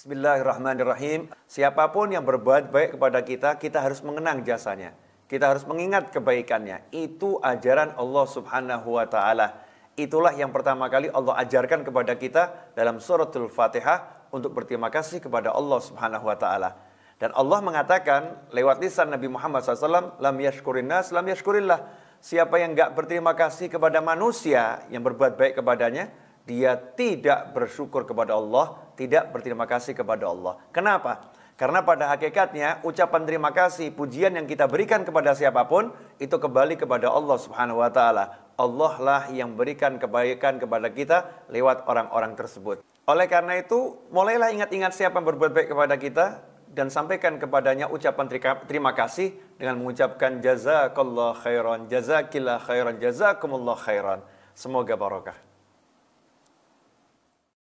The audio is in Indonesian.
Bismillahirrahmanirrahim. Siapapun yang berbuat baik kepada kita, kita harus mengenang jasanya. Kita harus mengingat kebaikannya. Itu ajaran Allah Subhanahu wa taala. Itulah yang pertama kali Allah ajarkan kepada kita dalam suratul Fatihah untuk berterima kasih kepada Allah Subhanahu wa taala. Dan Allah mengatakan lewat lisan Nabi Muhammad SAW, Lam yashkurin lam yashkurillah. Siapa yang gak berterima kasih kepada manusia yang berbuat baik kepadanya, dia tidak bersyukur kepada Allah, tidak berterima kasih kepada Allah. Kenapa? Karena pada hakikatnya ucapan terima kasih, pujian yang kita berikan kepada siapapun itu kembali kepada Allah Subhanahu wa taala. Allah lah yang berikan kebaikan kepada kita lewat orang-orang tersebut. Oleh karena itu, mulailah ingat-ingat siapa yang berbuat baik kepada kita dan sampaikan kepadanya ucapan terima kasih dengan mengucapkan jazakallah khairan, jazakillah khairan, jazakumullah khairan. Semoga barokah.